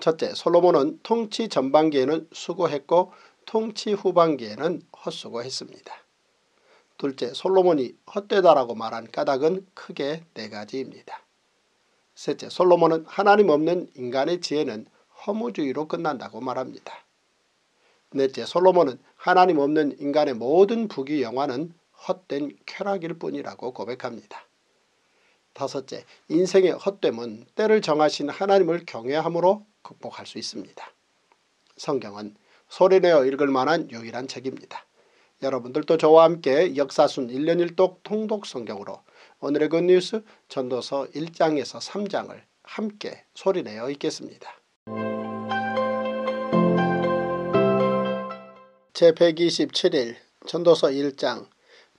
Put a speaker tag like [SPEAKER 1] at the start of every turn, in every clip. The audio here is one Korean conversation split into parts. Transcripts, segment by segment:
[SPEAKER 1] 첫째, 솔로몬은 통치 전반기에는 수고했고 통치 후반기에는 헛수고했습니다. 둘째, 솔로몬이 헛되다라고 말한 까닭은 크게 네 가지입니다. 셋째, 솔로몬은 하나님 없는 인간의 지혜는 허무주의로 끝난다고 말합니다. 넷째, 솔로몬은 하나님 없는 인간의 모든 부귀영화는 헛된 쾌락일 뿐이라고 고백합니다. 다섯째, 인생의 헛됨은 때를 정하신 하나님을 경외함으로 극복할 수 있습니다. 성경은 소리내어 읽을 만한 유일한 책입니다. 여러분들도 저와 함께 역사순 1년 1독 통독 성경으로 오늘의 굿뉴스 그 전도서 1장에서 3장을 함께 소리내어 읽겠습니다. 제127일 전도서 1장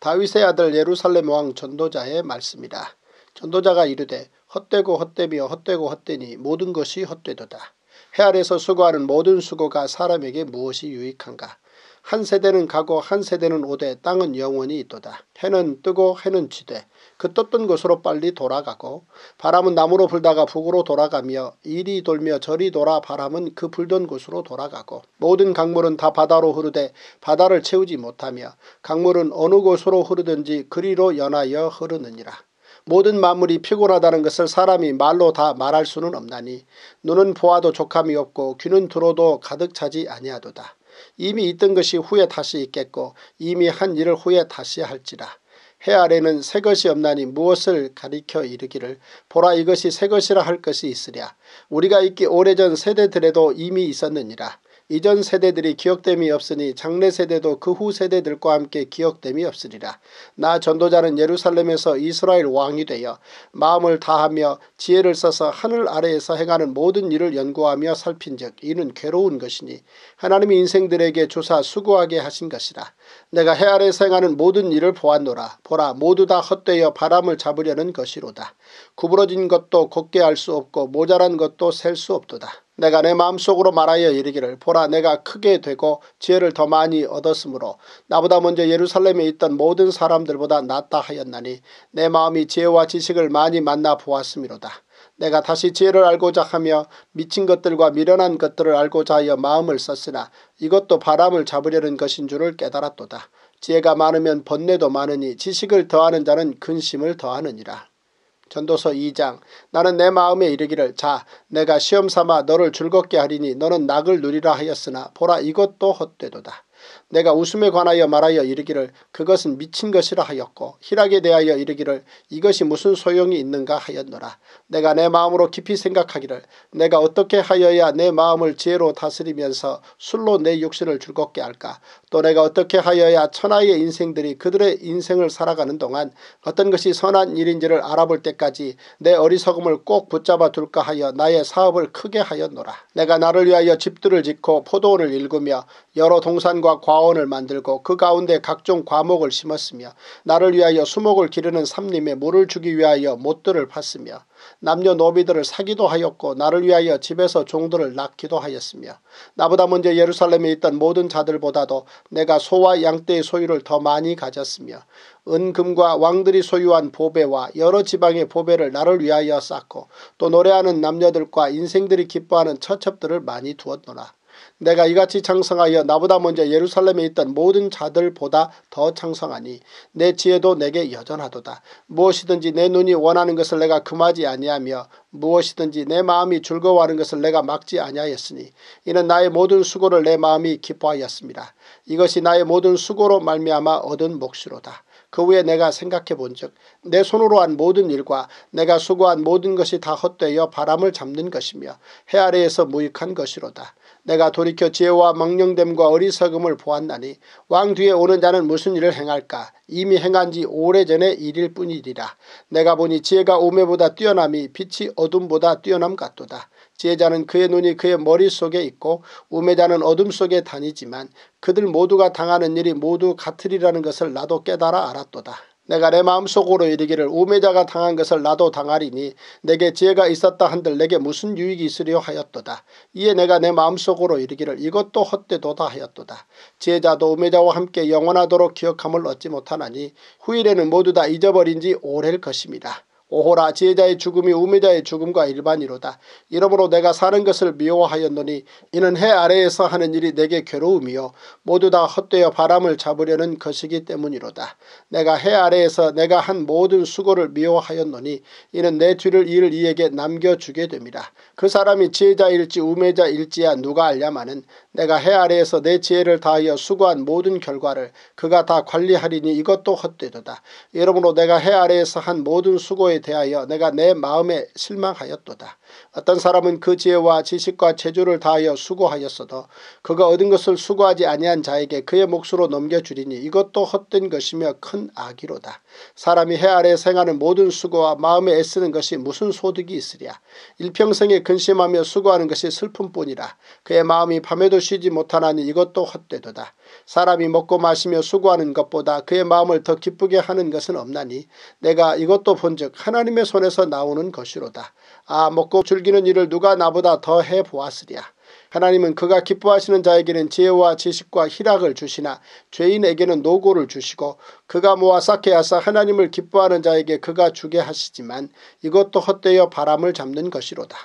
[SPEAKER 1] 다윗의 아들 예루살렘 왕 전도자의 말씀이다. 전도자가 이르되 헛되고 헛되며 헛되고 헛되니 모든 것이 헛되도다. 해 아래서 수고하는 모든 수고가 사람에게 무엇이 유익한가. 한 세대는 가고 한 세대는 오되 땅은 영원히 있도다. 해는 뜨고 해는 지되 그 떴던 곳으로 빨리 돌아가고 바람은 남으로 불다가 북으로 돌아가며 이리 돌며 저리 돌아 바람은 그 불던 곳으로 돌아가고 모든 강물은 다 바다로 흐르되 바다를 채우지 못하며 강물은 어느 곳으로 흐르든지 그리로 연하여 흐르느니라. 모든 마물이 피곤하다는 것을 사람이 말로 다 말할 수는 없나니 눈은 보아도 족함이 없고 귀는 들어도 가득 차지 아니하도다. 이미 있던 것이 후에 다시 있겠고 이미 한 일을 후에 다시 할지라. 해 아래는 새 것이 없나니 무엇을 가리켜 이르기를 보라 이것이 새 것이라 할 것이 있으랴. 우리가 있기 오래전 세대들에도 이미 있었느니라. 이전 세대들이 기억됨이 없으니 장래 세대도 그 후 세대들과 함께 기억됨이 없으리라. 나 전도자는 예루살렘에서 이스라엘 왕이 되어 마음을 다하며 지혜를 써서 하늘 아래에서 행하는 모든 일을 연구하며 살핀즉 이는 괴로운 것이니 하나님이 인생들에게 조사 수고하게 하신 것이라. 내가 해아래생하는 모든 일을 보았노라. 보라 모두 다 헛되어 바람을 잡으려는 것이로다. 구부러진 것도 곱게 할 수 없고 모자란 것도 셀 수 없도다. 내가 내 마음속으로 말하여 이르기를 보라 내가 크게 되고 지혜를 더 많이 얻었으므로 나보다 먼저 예루살렘에 있던 모든 사람들보다 낫다 하였나니 내 마음이 지혜와 지식을 많이 만나 보았으므로다 내가 다시 지혜를 알고자 하며 미친 것들과 미련한 것들을 알고자 하여 마음을 썼으나 이것도 바람을 잡으려는 것인 줄을 깨달았도다. 지혜가 많으면 번뇌도 많으니 지식을 더하는 자는 근심을 더하느니라. 전도서 2장 나는 내 마음에 이르기를 자 내가 시험삼아 너를 즐겁게 하리니 너는 낙을 누리라 하였으나 보라 이것도 헛되도다. 내가 웃음에 관하여 말하여 이르기를 그것은 미친 것이라 하였고 희락에 대하여 이르기를 이것이 무슨 소용이 있는가 하였노라. 내가 내 마음으로 깊이 생각하기를 내가 어떻게 하여야 내 마음을 지혜로 다스리면서 술로 내 육신을 즐겁게 할까 또 내가 어떻게 하여야 천하의 인생들이 그들의 인생을 살아가는 동안 어떤 것이 선한 일인지를 알아볼 때까지 내 어리석음을 꼭 붙잡아 둘까 하여 나의 사업을 크게 하였노라. 내가 나를 위하여 집들을 짓고 포도원을 일구며 여러 동산과 과 마원을 만들고 그 가운데 각종 과목을 심었으며 나를 위하여 수목을 기르는 삼림에 물을 주기 위하여 못들을 팠으며 남녀 노비들을 사기도 하였고 나를 위하여 집에서 종들을 낳기도 하였으며 나보다 먼저 예루살렘에 있던 모든 자들보다도 내가 소와 양떼의 소유를 더 많이 가졌으며 은금과 왕들이 소유한 보배와 여러 지방의 보배를 나를 위하여 쌓고 또 노래하는 남녀들과 인생들이 기뻐하는 처첩들을 많이 두었노라. 내가 이같이 창성하여 나보다 먼저 예루살렘에 있던 모든 자들보다 더 창성하니 내 지혜도 내게 여전하도다. 무엇이든지 내 눈이 원하는 것을 내가 금하지 아니하며 무엇이든지 내 마음이 즐거워하는 것을 내가 막지 아니하였으니 이는 나의 모든 수고를 내 마음이 기뻐하였습니다. 이것이 나의 모든 수고로 말미암아 얻은 몫이로다. 그 후에 내가 생각해 본즉 내 손으로 한 모든 일과 내가 수고한 모든 것이 다 헛되어 바람을 잡는 것이며 해 아래에서 무익한 것이로다. 내가 돌이켜 지혜와 망령됨과 어리석음을 보았나니 왕 뒤에 오는 자는 무슨 일을 행할까 이미 행한 지 오래전의 일일 뿐이리라. 내가 보니 지혜가 오매보다 뛰어남이 빛이 어둠보다 뛰어남 같도다. 지혜자는 그의 눈이 그의 머릿속에 있고 우매자는 어둠 속에 다니지만 그들 모두가 당하는 일이 모두 같으리라는 것을 나도 깨달아 알았도다. 내가 내 마음속으로 이르기를 우매자가 당한 것을 나도 당하리니 내게 지혜가 있었다 한들 내게 무슨 유익이 있으려 하였도다. 이에 내가 내 마음속으로 이르기를 이것도 헛되도다 하였도다. 지혜자도 우매자와 함께 영원하도록 기억함을 얻지 못하나니 후일에는 모두 다 잊어버린 지 오래일 것입니다. 오호라 지혜자의 죽음이 우매자의 죽음과 일반이로다. 이러므로 내가 사는 것을 미워하였노니 이는 해 아래에서 하는 일이 내게 괴로움이요 모두 다 헛되어 바람을 잡으려는 것이기 때문이로다. 내가 해 아래에서 내가 한 모든 수고를 미워하였노니 이는 내 뒤를 이을 이에게 남겨주게 됨이라. 그 사람이 지혜자일지 우매자일지야 누가 알냐마는 내가 해 아래에서 내 지혜를 다하여 수고한 모든 결과를 그가 다 관리하리니 이것도 헛되도다. 이러므로 내가 해 아래에서 한 모든 수고의 대하여 내가 내 마음에 실망하였도다. 어떤 사람은 그 지혜와 지식과 재주를 다하여 수고하였어도 그가 얻은 것을 수고하지 아니한 자에게 그의 몫으로 넘겨주리니 이것도 헛된 것이며 큰 악이로다. 사람이 해 아래 생하는 모든 수고와 마음에 애쓰는 것이 무슨 소득이 있으랴. 일평생에 근심하며 수고하는 것이 슬픔뿐이라. 그의 마음이 밤에도 쉬지 못하나니 이것도 헛되도다. 사람이 먹고 마시며 수고하는 것보다 그의 마음을 더 기쁘게 하는 것은 없나니 내가 이것도 본즉 하나님의 손에서 나오는 것이로다. 아 먹고 즐기는 일을 누가 나보다 더 해 보았으랴. 하나님은 그가 기뻐하시는 자에게는 지혜와 지식과 희락을 주시나 죄인에게는 노고를 주시고 그가 모아 쌓게 하사 하나님을 기뻐하는 자에게 그가 주게 하시지만 이것도 헛되어 바람을 잡는 것이로다.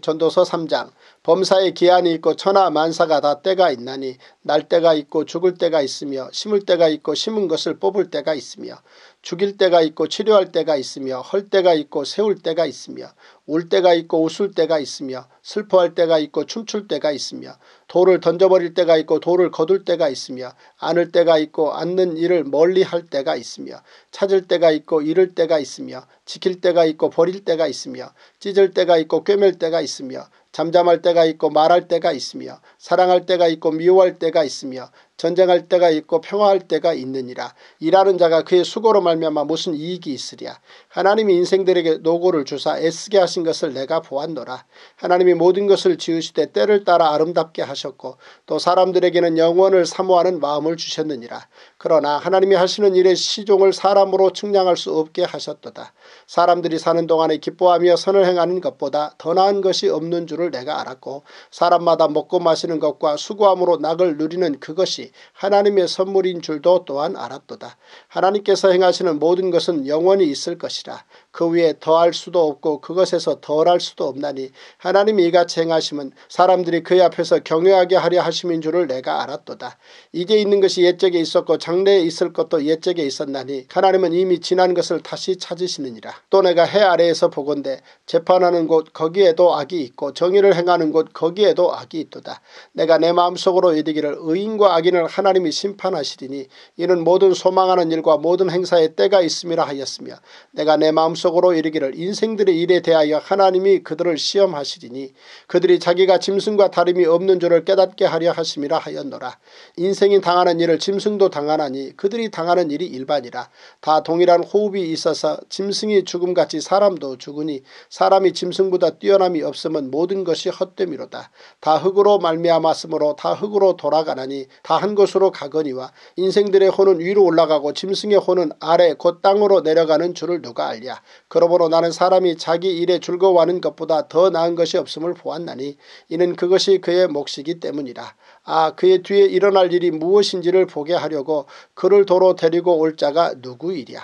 [SPEAKER 1] 전도서 3장 범사에 기한이 있고 천하 만사가 다 때가 있나니 날 때가 있고 죽을 때가 있으며 심을 때가 있고 심은 것을 뽑을 때가 있으며 죽일 때가 있고 치료할 때가 있으며 헐 때가 있고 세울 때가 있으며 울 때가 있고 웃을 때가 있으며 슬퍼할 때가 있고 춤출 때가 있으며 돌을 던져버릴 때가 있고 돌을 거둘 때가 있으며 안을 때가 있고 안는 일을 멀리 할 때가 있으며 찾을 때가 있고 잃을 때가 있으며 지킬 때가 있고 버릴 때가 있으며 찢을 때가 있고 꿰맬 때가 있으며 잠잠할 때가 있고 말할 때가 있으며 사랑할 때가 있고 미워할 때가 있으며 전쟁할 때가 있고 평화할 때가 있느니라. 일하는 자가 그의 수고로 말미암아 무슨 이익이 있으랴. 하나님이 인생들에게 노고를 주사 애쓰게 하신 것을 내가 보았노라. 하나님이 모든 것을 지으시되 때를 따라 아름답게 하셨고 또 사람들에게는 영원을 사모하는 마음을 주셨느니라. 그러나 하나님이 하시는 일에 시종을 사람으로 측량할 수 없게 하셨도다. 사람들이 사는 동안에 기뻐하며 선을 행하는 것보다 더 나은 것이 없는 줄을 내가 알았고 사람마다 먹고 마시는 것과 수고함으로 낙을 누리는 그것이 하나님의 선물인 줄도 또한 알았도다. 하나님께서 행하시는 모든 것은 영원히 있을 것이라. 그 위에 더할 수도 없고 그것에서 덜할 수도 없나니 하나님이 이같이 행하심은 사람들이 그의 앞에서 경외하게 하려 하심인 줄을 내가 알았도다. 이게 있는 것이 옛적에 있었고 장래에 있을 것도 옛적에 있었나니 하나님은 이미 지난 것을 다시 찾으시느니라. 또 내가 해 아래에서 보건대 재판하는 곳 거기에도 악이 있고 정의를 행하는 곳 거기에도 악이 있도다. 내가 내 마음속으로 이르기를 의인과 악인을 하나님이 심판하시리니 이는 모든 소망하는 일과 모든 행사에 때가 있음이라 하였으며 내가 내 마음속으로 속으로 이르기를 인생들의 일에 대하여 하나님이 그들을 시험하시리니 그들이 자기가 짐승과 다름이 없는 줄을 깨닫게 하려 하심이라 하였노라. 인생이 당하는 일을 짐승도 당하나니 그들이 당하는 일이 일반이라. 다 동일한 호흡이 있어서 짐승이 죽음같이 사람도 죽으니 사람이 짐승보다 뛰어남이 없으면 모든 것이 헛됨이로다. 다 흙으로 말미암았으므로 다 흙으로 돌아가나니 다한 곳으로 가거니와 인생들의 혼은 위로 올라가고 짐승의 혼은 아래 곧 땅으로 내려가는 줄을 누가 알랴. 그러므로 나는 사람이 자기 일에 즐거워하는 것보다 더 나은 것이 없음을 보았나니 이는 그것이 그의 몫이기 때문이라. 아 그의 뒤에 일어날 일이 무엇인지를 보게 하려고 그를 도로 데리고 올 자가 누구이랴.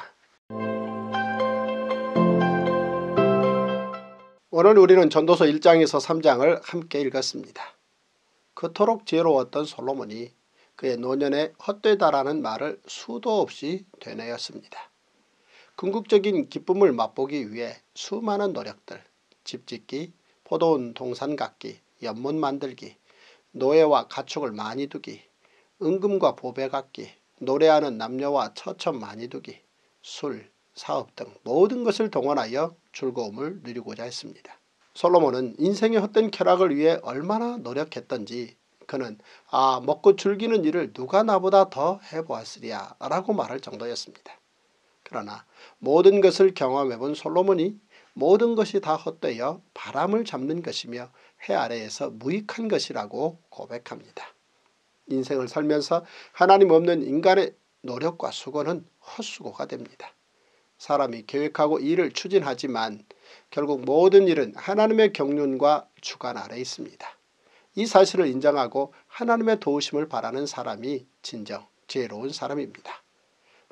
[SPEAKER 1] 오늘 우리는 전도서 1장에서 3장을 함께 읽었습니다. 그토록 지혜로웠던 솔로몬이 그의 노년에 헛되다라는 말을 수도 없이 되뇌었습니다. 궁극적인 기쁨을 맛보기 위해 수많은 노력들, 집짓기, 포도원 동산 갖기, 연못 만들기, 노예와 가축을 많이 두기, 은금과 보배 갖기, 노래하는 남녀와 처천 많이 두기, 술, 사업 등 모든 것을 동원하여 즐거움을 누리고자 했습니다. 솔로몬은 인생의 헛된 쾌락을 위해 얼마나 노력했던지 그는 아 먹고 즐기는 일을 누가 나보다 더 해보았으랴 라고 말할 정도였습니다. 그러나 모든 것을 경험해본 솔로몬이 모든 것이 다 헛되어 바람을 잡는 것이며 해 아래에서 무익한 것이라고 고백합니다. 인생을 살면서 하나님 없는 인간의 노력과 수고는 헛수고가 됩니다. 사람이 계획하고 일을 추진하지만 결국 모든 일은 하나님의 경륜과 주관 아래 있습니다. 이 사실을 인정하고 하나님의 도우심을 바라는 사람이 진정 지혜로운 사람입니다.